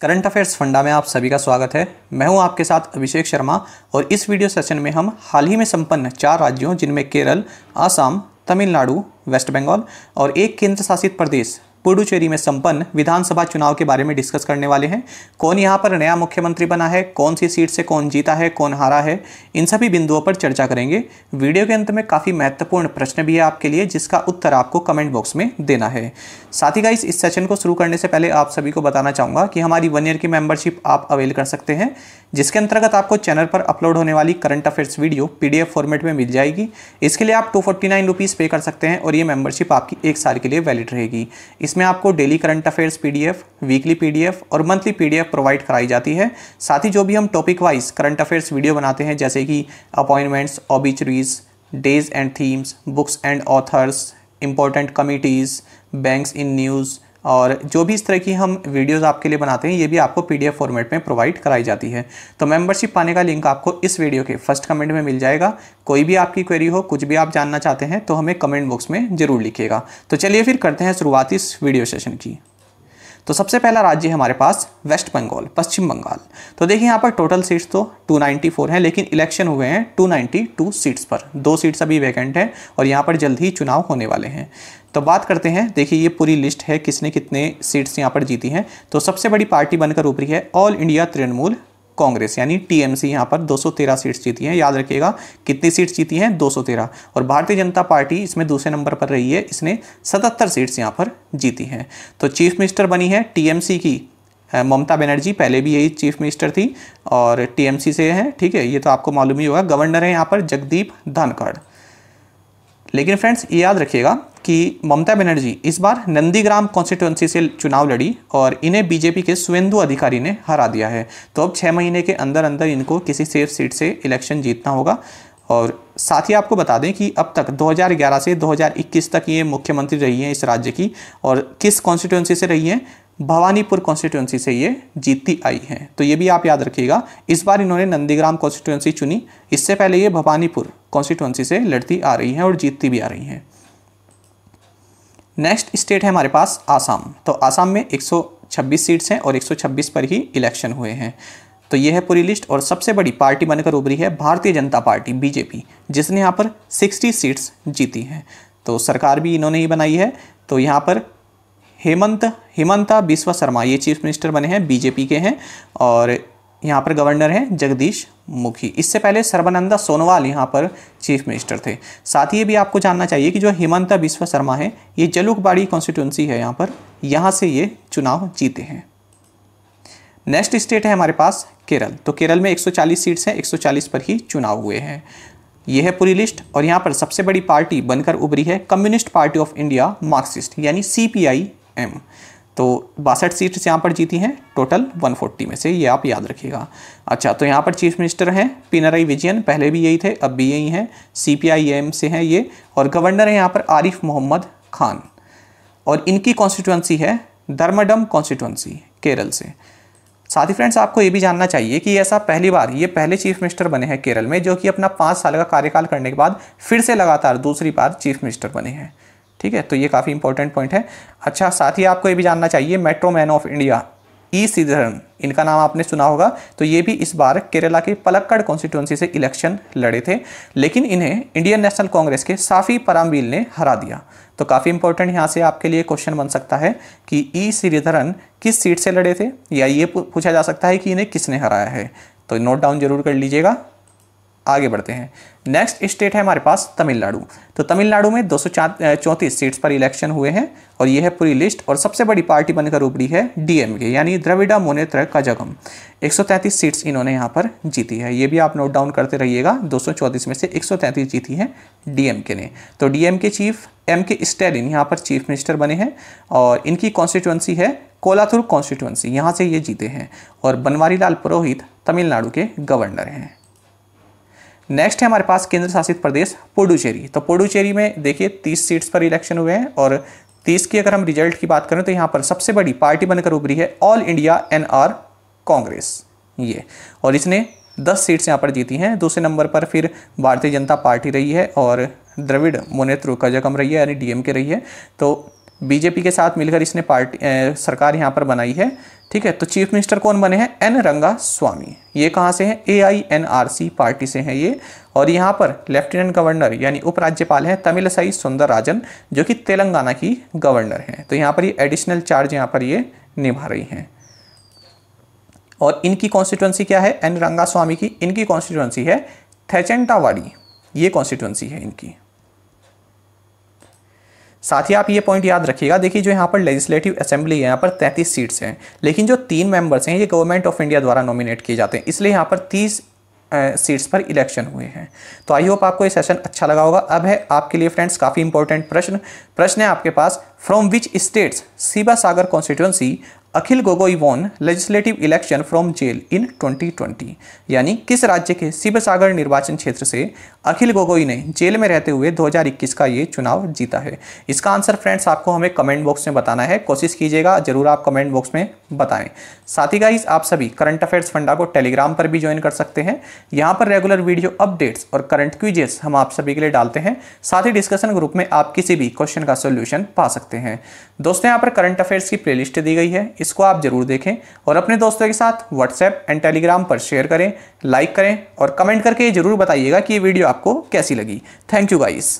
Current affairs funda में आप सभी का स्वागत है मैं हूं आपके साथ अभिषेक शर्मा और इस वीडियो सेशन में हम हाल ही में संपन्न चार राज्यों जिनमें केरल आसाम तमिलनाडु वेस्ट बंगाल और एक केंद्र शासित प्रदेश पुडुचेरी में संपन्न विधानसभा चुनाव के बारे में डिस्कस करने वाले हैं कौन यहाँ पर नया मुख्यमंत्री बना है कौन सी सीट से कौन जीता है कौन हारा है इन सभी बिंदुओं पर चर्चा करेंगे वीडियो के अंत में काफ़ी महत्वपूर्ण प्रश्न भी है आपके लिए जिसका उत्तर आपको कमेंट बॉक्स में देना है साथ ही इस सेशन को शुरू करने से पहले आप सभी को बताना चाहूंगा कि हमारी वन ईयर की मेंबरशिप आप अवेल कर सकते हैं जिसके अंतर्गत आपको चैनल पर अपलोड होने वाली current affairs video PDF format में मिल जाएगी इसके लिए आप टू फोर्टी पे कर सकते हैं और ये मेंबरशिप आपकी एक साल के लिए वैलिड रहेगी इस इसमें आपको daily current affairs PDF weekly PDF और मंथली पीडीएफ प्रोवाइड कराई जाती है साथ ही जो भी हम topic wise current affairs video बनाते हैं जैसे कि appointments obituaries days and themes books and authors important committees banks in news और जो भी इस तरह की हम वीडियोस आपके लिए बनाते हैं ये भी आपको पीडीएफ फॉर्मेट में प्रोवाइड कराई जाती है तो मेंबरशिप पाने का लिंक आपको इस वीडियो के फर्स्ट कमेंट में मिल जाएगा कोई भी आपकी क्वेरी हो कुछ भी आप जानना चाहते हैं तो हमें कमेंट बॉक्स में ज़रूर लिखिएगा तो चलिए फिर करते हैं शुरुआत इस वीडियो सेशन की तो सबसे पहला राज्य हमारे पास वेस्ट बंगाल पश्चिम बंगाल तो देखिए यहाँ पर टोटल सीट्स तो 294 हैं लेकिन इलेक्शन हुए हैं 292 सीट्स पर दो सीट्स अभी वैकेंट हैं और यहाँ पर जल्द ही चुनाव होने वाले हैं तो बात करते हैं देखिए ये पूरी लिस्ट है किसने कितने सीट्स यहाँ पर जीती हैं तो सबसे बड़ी पार्टी बनकर उभरी है ऑल इंडिया तृणमूल कांग्रेस यानी टीएमसी यहां पर 213 सीट्स जीती हैं याद रखिएगा कितनी सीट्स जीती हैं 213 और भारतीय जनता पार्टी इसमें दूसरे नंबर पर रही है इसने 77 सीट्स यहाँ पर जीती हैं तो चीफ मिनिस्टर बनी है टीएमसी की ममता बनर्जी पहले भी यही चीफ मिनिस्टर थी और टीएमसी से है ठीक है ये तो आपको मालूम ही होगा गवर्नर है यहाँ पर जगदीप धनखड़ लेकिन फ्रेंड्स ये याद रखिएगा कि ममता बनर्जी इस बार नंदीग्राम कॉन्स्टिट्युएंसी से चुनाव लड़ी और इन्हें बीजेपी के सुवेंदु अधिकारी ने हरा दिया है तो अब छः महीने के अंदर अंदर इनको किसी सेफ सीट से इलेक्शन जीतना होगा और साथ ही आपको बता दें कि अब तक 2011 से 2021 तक ये मुख्यमंत्री रही हैं इस राज्य की और किस कॉन्स्टिट्युएंसी से रही हैं भवानीपुर कॉन्स्टिट्युएंसी से ये जीतती आई हैं तो ये भी आप याद रखिएगा इस बार इन्होंने नंदीग्राम कॉन्स्टिट्युएंसी चुनी इससे पहले ये भवानीपुर कॉन्स्टिट्युएंसी से लड़ती आ रही हैं और जीतती भी आ रही हैं नेक्स्ट स्टेट है हमारे पास आसाम तो आसाम में 126 सीट्स हैं और 126 पर ही इलेक्शन हुए हैं तो यह है पूरी लिस्ट और सबसे बड़ी पार्टी बनकर उभरी है भारतीय जनता पार्टी बीजेपी जिसने यहाँ पर 60 सीट्स जीती हैं तो सरकार भी इन्होंने ही बनाई है तो यहाँ पर हेमंत हेमंता बिश्व शर्मा ये चीफ मिनिस्टर बने हैं बीजेपी के हैं और यहाँ पर गवर्नर हैं जगदीश मुखी इससे पहले सर्बानंदा सोनोवाल यहाँ पर चीफ मिनिस्टर थे साथ ही ये भी आपको जानना चाहिए कि जो हेमंता विश्व शर्मा है ये जलुकबाड़ी कॉन्स्टिट्यूंसी है यहाँ पर यहाँ से ये चुनाव जीते हैं नेक्स्ट स्टेट है हमारे पास केरल तो केरल में 140 सीट्स हैं 140 पर ही चुनाव हुए हैं यह है पूरी लिस्ट और यहाँ पर सबसे बड़ी पार्टी बनकर उभरी है Communist Party of India Marxist यानी सी पी आई एम तो बासठ सीट्स यहाँ पर जीती हैं टोटल 140 में से ये आप याद रखिएगा अच्छा तो यहाँ पर चीफ मिनिस्टर हैं पिनराई विजयन पहले भी यही थे अब भी यही हैं सी से हैं ये और गवर्नर हैं यहाँ पर आरिफ मोहम्मद खान और इनकी कॉन्स्टिट्यूंसी है धर्मडम कॉन्स्टिट्यूंसी केरल से साथ ही फ्रेंड्स आपको ये भी जानना चाहिए कि ऐसा पहली बार ये पहले चीफ मिनिस्टर बने हैं केरल में जो कि अपना पाँच साल का कार्यकाल करने के बाद फिर से लगातार दूसरी बार चीफ मिनिस्टर बने हैं ठीक है तो ये काफ़ी इंपॉर्टेंट पॉइंट है अच्छा साथ ही आपको ये भी जानना चाहिए metro man of India E Sreedharan इनका नाम आपने सुना होगा तो ये भी इस बार केरला के पलक्कड़ कॉन्स्टिट्यूंसी से इलेक्शन लड़े थे लेकिन इन्हें इंडियन नेशनल कांग्रेस के साफ़ी परामवील ने हरा दिया तो काफ़ी इंपॉर्टेंट यहाँ से आपके लिए क्वेश्चन बन सकता है कि ई e. श्रीधरन किस सीट से लड़े थे या ये पूछा जा सकता है कि इन्हें किसने हराया है तो नोट डाउन जरूर कर लीजिएगा आगे बढ़ते हैं नेक्स्ट स्टेट है हमारे पास तमिलनाडु तो तमिलनाडु में दो चौंतीस सीट्स पर इलेक्शन हुए हैं और यह है पूरी लिस्ट और सबसे बड़ी पार्टी बनकर उभरी है डीएमके यानी द्रविडा मोनेत्र का जगम 133 सीट्स इन्होंने यहाँ पर जीती है ये भी आप नोट डाउन करते रहिएगा दो में से एक जीती हैं डीएमके ने तो DMK chief M K Stalin यहाँ पर चीफ मिनिस्टर बने हैं और इनकी कॉन्स्टिट्युएंसी है कोलाथुर कॉन्स्टिट्युएंसी यहाँ से ये जीते हैं और बनवारी लाल पुरोहित तमिलनाडु के गवर्नर हैं नेक्स्ट है हमारे पास केंद्र शासित प्रदेश पुडुचेरी तो पुडुचेरी में देखिए तीस सीट्स पर इलेक्शन हुए हैं और तीस की अगर हम रिजल्ट की बात करें तो यहाँ पर सबसे बड़ी पार्टी बनकर उभरी है ऑल इंडिया एन कांग्रेस ये और इसने दस सीट्स यहाँ पर जीती हैं दूसरे नंबर पर फिर भारतीय जनता पार्टी रही है और द्रविड़ मुनेत्र कजकम रही है यानी के रही है तो बीजेपी के साथ मिलकर इसने पार्टी सरकार यहाँ पर बनाई है ठीक है तो चीफ मिनिस्टर कौन बने हैं एन रंगा स्वामी ये कहाँ से हैं A I N R C party से हैं ये और यहाँ पर लेफ्टिनेंट गवर्नर यानी उपराज्यपाल हैं तमिलसाई राजन जो कि तेलंगाना की गवर्नर हैं तो यहाँ पर ये एडिशनल चार्ज यहाँ पर ये निभा रही हैं और इनकी कॉन्स्टिट्युएंसी क्या है एन रंगा स्वामी की इनकी कॉन्स्टिट्युएंसी है थैचेंटावाड़ी ये कॉन्स्टिट्युएंसी है इनकी साथ ही आप ये पॉइंट याद रखिएगा देखिए जो यहाँ पर लेजिस्लेटिव असेंबली है यहाँ पर तैंतीस सीट्स हैं लेकिन जो तीन मेंबर्स हैं ये गवर्नमेंट ऑफ इंडिया द्वारा नॉमिनेट किए जाते हैं इसलिए यहाँ पर तीस सीट्स पर इलेक्शन हुए हैं तो आई होप आपको ये सेशन अच्छा लगा होगा अब है आपके लिए फ्रेंड्स काफ़ी इंपॉर्टेंट प्रश्न प्रश्न है आपके पास from which states Sivasagar constituency Akhil Gogoi won legislative election from jail in 2020 यानी किस राज्य के शिव सागर निर्वाचन क्षेत्र से अखिल गोगोई ने जेल में रहते हुए 2021 का ये चुनाव जीता है इसका आंसर फ्रेंड्स आपको हमें कमेंट बॉक्स में बताना है कोशिश कीजिएगा जरूर आप कमेंट बॉक्स में बताएं साथ ही गाइस आप सभी करंट अफेयर्स फंडा को टेलीग्राम पर भी ज्वाइन कर सकते हैं यहाँ पर रेगुलर वीडियो अपडेट्स और करंट क्विजेस हम आप सभी के लिए डालते हैं साथ ही डिस्कशन ग्रुप में आप किसी भी क्वेश्चन का सोल्यूशन पा सकते हैं दोस्तों यहाँ पर करंट अफेयर्स की प्ले दी गई है इसको आप जरूर देखें और अपने दोस्तों के साथ व्हाट्सएप एंड टेलीग्राम पर शेयर करें लाइक करें और कमेंट करके ज़रूर बताइएगा कि ये वीडियो आपको कैसी लगी थैंक यू गाइस